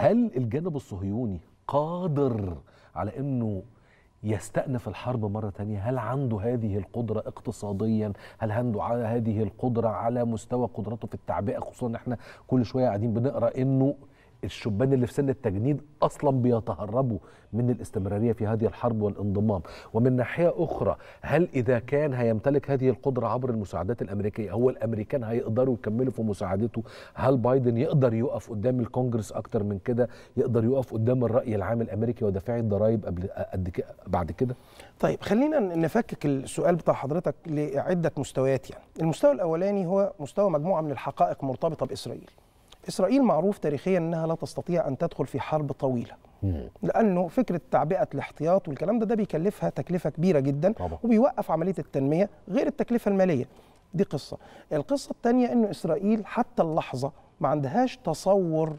هل الجانب الصهيوني قادر على انه يستأنف الحرب مرة تانية هل عنده هذه القدرة اقتصاديا هل عنده هذه القدرة على مستوى قدرته في التعبئة خصوصا احنا كل شوية قاعدين بنقرأ انه الشبان اللي في سن التجنيد اصلا بيتهربوا من الاستمراريه في هذه الحرب والانضمام ومن ناحيه اخرى هل اذا كان هيمتلك هذه القدره عبر المساعدات الامريكيه هو الامريكان هيقدروا يكملوا في مساعدته هل بايدن يقدر يقف قدام الكونجرس اكتر من كده يقدر يقف قدام الراي العام الامريكي ودافعي الضرائب قبل بعد كده طيب خلينا نفكك السؤال بتاع حضرتك لعده مستويات يعني المستوى الاولاني هو مستوى مجموعه من الحقائق مرتبطه باسرائيل إسرائيل معروف تاريخيا أنها لا تستطيع أن تدخل في حرب طويلة لانه فكره تعبئه الاحتياط والكلام ده ده بيكلفها تكلفه كبيره جدا طبعا. وبيوقف عمليه التنميه غير التكلفه الماليه دي قصه القصه الثانيه انه اسرائيل حتى اللحظه ما عندهاش تصور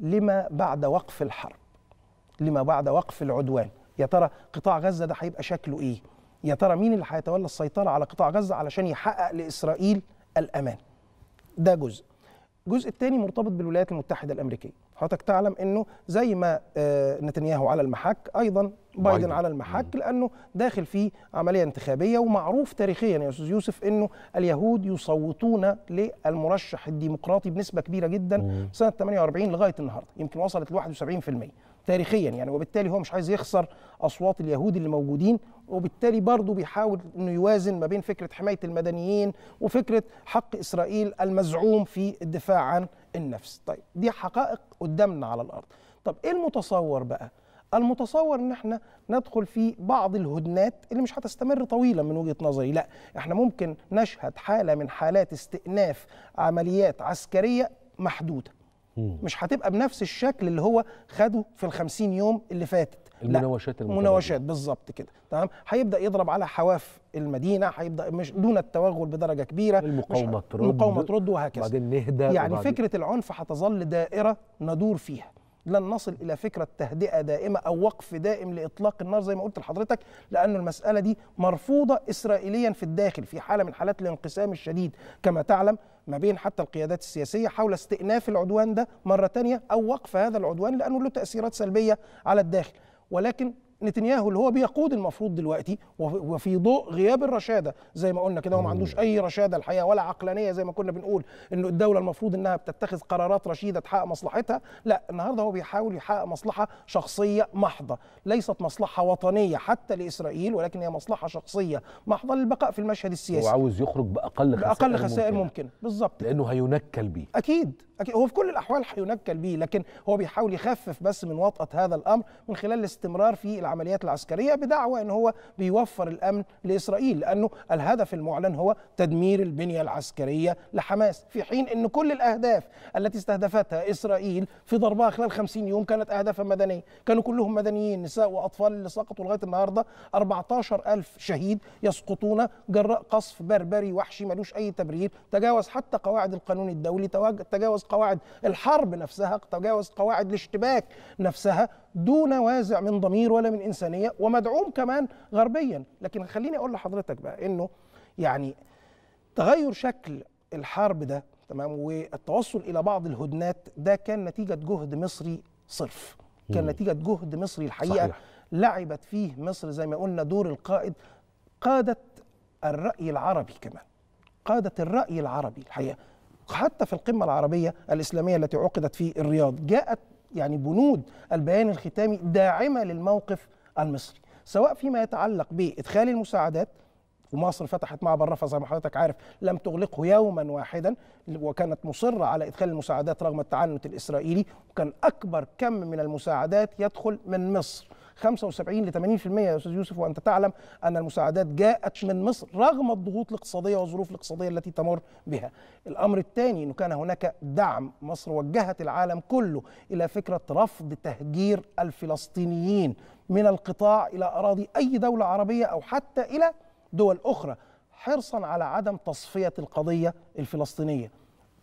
لما بعد وقف الحرب لما بعد وقف العدوان يا ترى قطاع غزه ده هيبقى شكله ايه يا ترى مين اللي هيتولى السيطره على قطاع غزه علشان يحقق لاسرائيل الامان ده جزء الجزء الثاني مرتبط بالولايات المتحده الامريكيه حضرتك تعلم انه زي ما آه، نتنياهو على المحك ايضا بايدن, بايدن. على المحك لانه داخل في عمليه انتخابيه ومعروف تاريخيا يا استاذ يوسف انه اليهود يصوتون للمرشح الديمقراطي بنسبه كبيره جدا سنه 48 لغايه النهارده يمكن وصلت ل 71% تاريخيا يعني وبالتالي هو مش عايز يخسر اصوات اليهود اللي موجودين وبالتالي برضه بيحاول انه يوازن ما بين فكره حمايه المدنيين وفكره حق اسرائيل المزعوم في الدفاع عن النفس طيب دي حقائق قدامنا على الارض طب ايه المتصور بقى المتصور ان احنا ندخل في بعض الهدنات اللي مش هتستمر طويلا من وجهه نظري لا احنا ممكن نشهد حاله من حالات استئناف عمليات عسكريه محدوده مش هتبقى بنفس الشكل اللي هو خده في ال 50 يوم اللي فاتت المناوشات المناوشات بالظبط كده تمام هيبدا يضرب على حواف المدينه هيبدا مش دون التوغل بدرجه كبيره المقاومه ترد المقاومه ترد وهكذا وبعدين نهدى يعني وبعدين فكره العنف هتظل دائره ندور فيها لن نصل الى فكره تهدئه دائمه او وقف دائم لاطلاق النار زي ما قلت لحضرتك لان المساله دي مرفوضه اسرائيليا في الداخل في حاله من حالات الانقسام الشديد كما تعلم ما بين حتى القيادات السياسيه حول استئناف العدوان ده مره ثانيه او وقف هذا العدوان لانه له تاثيرات سلبيه على الداخل ولكن نتنياهو اللي هو بيقود المفروض دلوقتي وفي ضوء غياب الرشاده زي ما قلنا كده هو ما عندوش اي رشاده الحقيقه ولا عقلانيه زي ما كنا بنقول انه الدوله المفروض انها بتتخذ قرارات رشيده تحقق مصلحتها لا النهارده هو بيحاول يحقق مصلحه شخصيه محضه ليست مصلحه وطنيه حتى لاسرائيل ولكن هي مصلحه شخصيه محضه للبقاء في المشهد السياسي هو عاوز يخرج باقل خسائر باقل خسائر ممكنه, ممكنة. بالظبط لانه هينكل بيه اكيد اكيد هو في كل الاحوال هينكل بيه لكن هو بيحاول يخفف بس من وطأة هذا الامر من خلال الاستمرار في العمليات العسكرية بدعوى أنه هو بيوفر الأمن لإسرائيل لأنه الهدف المعلن هو تدمير البنية العسكرية لحماس في حين أن كل الأهداف التي استهدفتها إسرائيل في ضربها خلال 50 يوم كانت أهدافا مدنية كانوا كلهم مدنيين نساء وأطفال اللي سقطوا لغاية النهاردة 14 ألف شهيد يسقطون جراء قصف بربري وحشي ملوش أي تبرير تجاوز حتى قواعد القانون الدولي تجاوز قواعد الحرب نفسها تجاوز قواعد الاشتباك نفسها دون وازع من ضمير ولا من الانسانيه ومدعوم كمان غربيا لكن خليني اقول لحضرتك بقى انه يعني تغير شكل الحرب ده تمام والتوصل الى بعض الهدنات ده كان نتيجه جهد مصري صرف كان نتيجه جهد مصري الحقيقه صحيح. لعبت فيه مصر زي ما قلنا دور القائد قادت الراي العربي كمان قادت الراي العربي الحقيقه حتى في القمه العربيه الاسلاميه التي عقدت في الرياض جاءت يعني بنود البيان الختامي داعمه للموقف المصري سواء فيما يتعلق بادخال المساعدات ومصر فتحت معبر رفح زي ما حضرتك عارف لم تغلقه يوما واحدا وكانت مصره على ادخال المساعدات رغم التعنت الاسرائيلي وكان اكبر كم من المساعدات يدخل من مصر 75 ل 80% يا استاذ يوسف وانت تعلم ان المساعدات جاءت من مصر رغم الضغوط الاقتصاديه والظروف الاقتصاديه التي تمر بها. الامر الثاني انه كان هناك دعم مصر وجهت العالم كله الى فكره رفض تهجير الفلسطينيين من القطاع الى اراضي اي دوله عربيه او حتى الى دول اخرى حرصا على عدم تصفيه القضيه الفلسطينيه.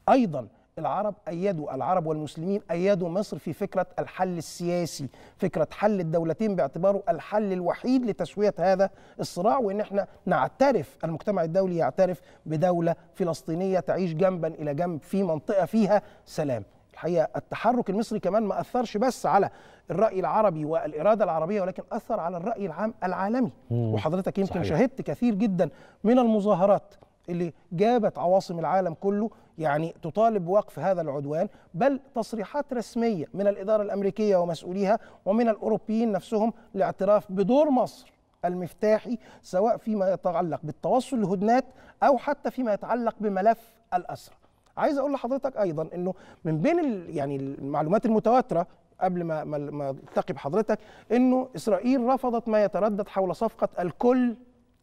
ايضا العرب أيدوا العرب والمسلمين أيدوا مصر في فكرة الحل السياسي فكرة حل الدولتين باعتباره الحل الوحيد لتسوية هذا الصراع وإن احنا نعترف المجتمع الدولي يعترف بدولة فلسطينية تعيش جنبا إلى جنب في منطقة فيها سلام الحقيقه التحرك المصري كمان ما اثرش بس على الراي العربي والاراده العربيه ولكن اثر على الراي العام العالمي وحضرتك يمكن شاهدت كثير جدا من المظاهرات اللي جابت عواصم العالم كله يعني تطالب بوقف هذا العدوان بل تصريحات رسميه من الاداره الامريكيه ومسؤوليها ومن الاوروبيين نفسهم لاعتراف بدور مصر المفتاحي سواء فيما يتعلق بالتوصل لهدنات او حتى فيما يتعلق بملف الاسرى. عايز اقول لحضرتك ايضا انه من بين يعني المعلومات المتواتره قبل ما ما التقي بحضرتك انه اسرائيل رفضت ما يتردد حول صفقه الكل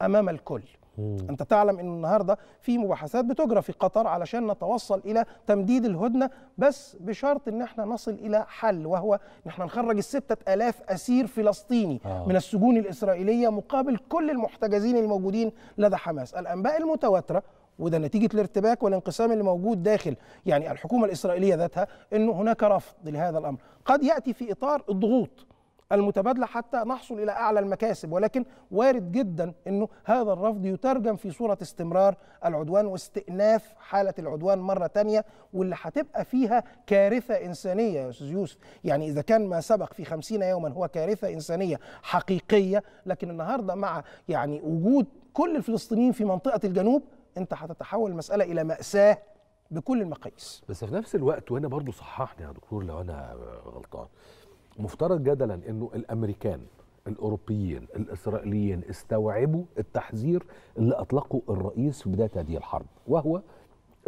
امام الكل. مم. انت تعلم ان النهارده في مباحثات بتجرى في قطر علشان نتوصل الى تمديد الهدنه بس بشرط ان احنا نصل الى حل وهو ان احنا نخرج ال 6000 اسير فلسطيني آه. من السجون الاسرائيليه مقابل كل المحتجزين الموجودين لدى حماس الانباء المتواتره وده نتيجه الارتباك والانقسام اللي موجود داخل يعني الحكومه الاسرائيليه ذاتها انه هناك رفض لهذا الامر قد ياتي في اطار الضغوط المتبادله حتى نحصل الى اعلى المكاسب ولكن وارد جدا انه هذا الرفض يترجم في صوره استمرار العدوان واستئناف حاله العدوان مره ثانيه واللي هتبقى فيها كارثه انسانيه يا استاذ يوسف يعني اذا كان ما سبق في خمسين يوما هو كارثه انسانيه حقيقيه لكن النهارده مع يعني وجود كل الفلسطينيين في منطقه الجنوب انت هتتحول المساله الى ماساه بكل المقاييس بس في نفس الوقت وانا برضو صححني يا دكتور لو انا غلطان مفترض جدلا انه الامريكان الاوروبيين الاسرائيليين استوعبوا التحذير اللي اطلقه الرئيس في بدايه هذه الحرب وهو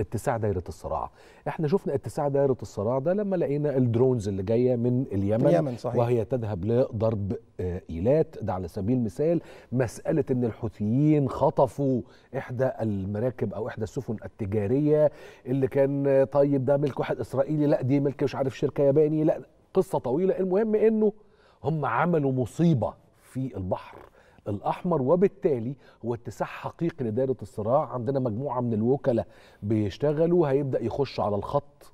اتساع دايره الصراع احنا شفنا اتساع دايره الصراع ده لما لقينا الدرونز اللي جايه من اليمن, اليمن صحيح. وهي تذهب لضرب آه، ايلات ده على سبيل المثال مساله ان الحوثيين خطفوا احدى المراكب او احدى السفن التجاريه اللي كان آه، طيب ده ملك واحد اسرائيلي لا دي ملك مش عارف شركه ياباني لا قصه طويله المهم انه هم عملوا مصيبه في البحر الاحمر وبالتالي هو اتساع حقيقي لدائره الصراع عندنا مجموعه من الوكلاء بيشتغلوا هيبدا يخش على الخط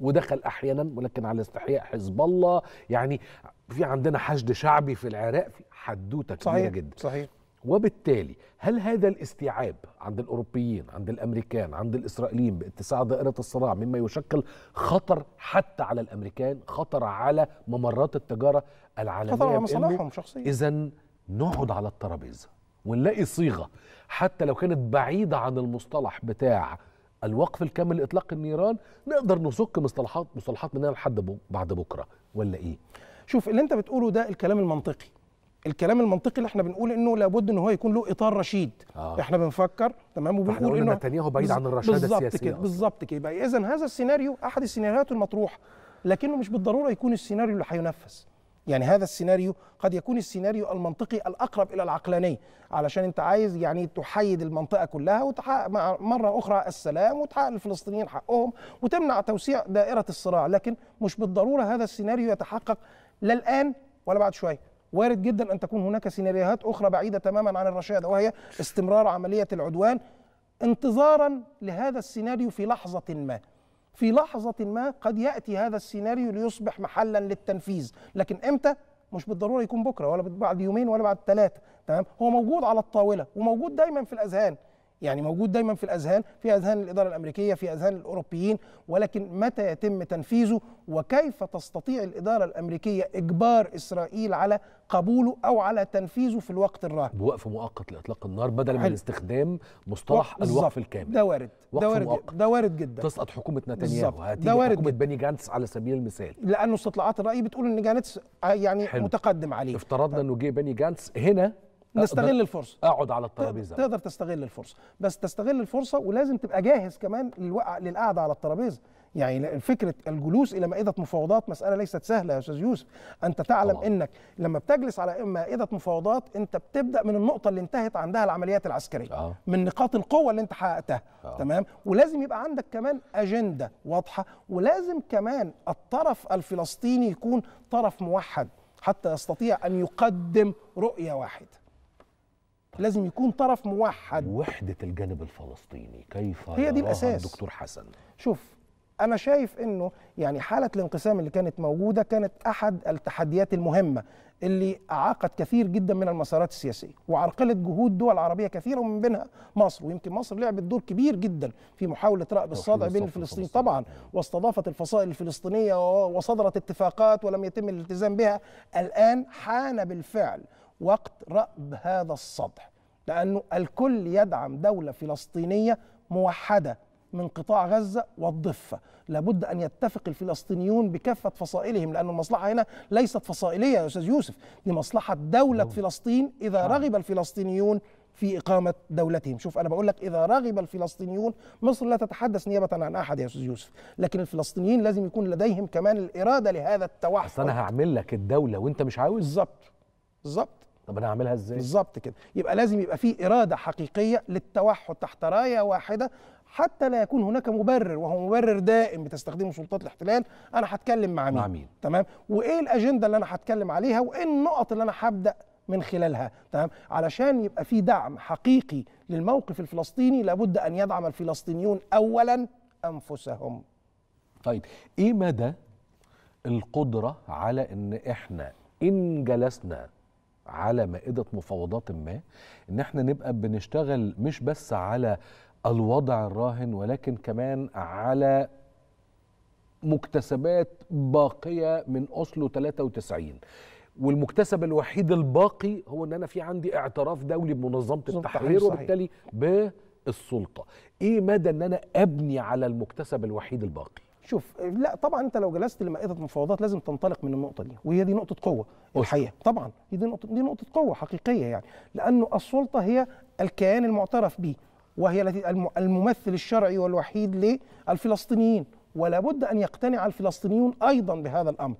ودخل احيانا ولكن على استحياء حزب الله يعني في عندنا حشد شعبي في العراق في حدوته كبيره صحيح. جدا صحيح وبالتالي هل هذا الاستيعاب عند الاوروبيين عند الامريكان عند الاسرائيليين باتساع دائره الصراع مما يشكل خطر حتى على الامريكان خطر على ممرات التجاره العالميه خطر على مصالحهم شخصيا اذا نقعد على الترابيزه ونلاقي صيغه حتى لو كانت بعيده عن المصطلح بتاع الوقف الكامل لاطلاق النيران نقدر نسك مصطلحات مصطلحات منها لحد بعد بكره ولا ايه شوف اللي انت بتقوله ده الكلام المنطقي الكلام المنطقي اللي احنا بنقول انه لابد ان هو يكون له اطار رشيد آه. احنا بنفكر تمام وبنقول انه نتنياهو بعيد عن الرشاده السياسيه كده بالظبط كده يبقى اذا هذا السيناريو احد السيناريوهات المطروحه لكنه مش بالضروره يكون السيناريو اللي هينفذ يعني هذا السيناريو قد يكون السيناريو المنطقي الاقرب الى العقلانيه علشان انت عايز يعني تحيد المنطقه كلها وتحقق مره اخرى السلام وتحقق للفلسطينيين حقهم وتمنع توسيع دائره الصراع لكن مش بالضروره هذا السيناريو يتحقق لا الان ولا بعد شويه وارد جدا ان تكون هناك سيناريوهات اخرى بعيده تماما عن الرشاده وهي استمرار عمليه العدوان انتظارا لهذا السيناريو في لحظه ما في لحظه ما قد ياتي هذا السيناريو ليصبح محلا للتنفيذ لكن امتى مش بالضروره يكون بكره ولا بعد يومين ولا بعد ثلاثه تمام هو موجود على الطاوله وموجود دايما في الاذهان يعني موجود دايما في الاذهان في اذهان الاداره الامريكيه في اذهان الاوروبيين ولكن متى يتم تنفيذه وكيف تستطيع الاداره الامريكيه اجبار اسرائيل على قبوله او على تنفيذه في الوقت الراهن بوقف مؤقت لاطلاق النار بدل من استخدام مصطلح الوقف الكامل ده وارد ده وارد ده وارد جدا تسقط حكومه نتنياهو هتيجي حكومه بني جانتس على سبيل المثال لانه استطلاعات الراي بتقول ان جانتس آه، يعني حلو. متقدم عليه افترضنا طيب. انه جه بني جانتس هنا آه، نستغل الفرصه اقعد على الترابيزه تقدر تستغل الفرصه بس تستغل الفرصه ولازم تبقى جاهز كمان للقعده على الترابيزه يعني فكره الجلوس الى مائده مفاوضات مساله ليست سهله يا استاذ يوسف انت تعلم طبعا. انك لما بتجلس على مائده مفاوضات انت بتبدا من النقطه اللي انتهت عندها العمليات العسكريه آه. من نقاط القوه اللي انت حققتها آه. تمام ولازم يبقى عندك كمان اجنده واضحه ولازم كمان الطرف الفلسطيني يكون طرف موحد حتى يستطيع ان يقدم رؤيه واحده لازم يكون طرف موحد وحدة الجانب الفلسطيني كيف هي دي الأساس دكتور حسن شوف أنا شايف إنه يعني حالة الانقسام اللي كانت موجودة كانت أحد التحديات المهمة اللي أعاقت كثير جدا من المسارات السياسية وعرقلت جهود دول عربية كثيرة ومن بينها مصر ويمكن مصر لعبت دور كبير جدا في محاولة رأب الصدع بين الفلسطينيين طبعا واستضافت الفصائل الفلسطينية وصدرت اتفاقات ولم يتم الالتزام بها الآن حان بالفعل وقت رأب هذا السطح لأنه الكل يدعم دولة فلسطينية موحدة من قطاع غزة والضفة لابد أن يتفق الفلسطينيون بكافة فصائلهم لأن المصلحة هنا ليست فصائلية يا أستاذ يوسف دي مصلحة دولة نعم. فلسطين إذا نعم. رغب الفلسطينيون في إقامة دولتهم شوف أنا بقول لك إذا رغب الفلسطينيون مصر لا تتحدث نيابة عن أحد يا أستاذ يوسف لكن الفلسطينيين لازم يكون لديهم كمان الإرادة لهذا التوحد أنا هعمل لك الدولة وأنت مش عاوز بالظبط بالظبط طب انا هعملها ازاي بالظبط كده يبقى لازم يبقى في اراده حقيقيه للتوحد تحت رايه واحده حتى لا يكون هناك مبرر وهو مبرر دائم بتستخدمه سلطات الاحتلال انا هتكلم مع مين, مع مين. تمام وايه الاجنده اللي انا هتكلم عليها وايه النقط اللي انا هبدا من خلالها تمام علشان يبقى في دعم حقيقي للموقف الفلسطيني لابد ان يدعم الفلسطينيون اولا انفسهم طيب ايه مدى القدره على ان احنا ان جلسنا على مائدة مفاوضات ما ان احنا نبقى بنشتغل مش بس على الوضع الراهن ولكن كمان على مكتسبات باقية من أصله 93 والمكتسب الوحيد الباقي هو ان انا في عندي اعتراف دولي بمنظمه التحرير وبالتالي بالسلطه ايه مدى ان انا ابني على المكتسب الوحيد الباقي شوف لا طبعا انت لو جلست لمائده المفاوضات لازم تنطلق من النقطه دي وهي دي نقطه قوه الحقيقه طبعا دي نقطه دي نقطه قوه حقيقيه يعني لانه السلطه هي الكيان المعترف به وهي التي الممثل الشرعي والوحيد للفلسطينيين ولا بد ان يقتنع الفلسطينيون ايضا بهذا الامر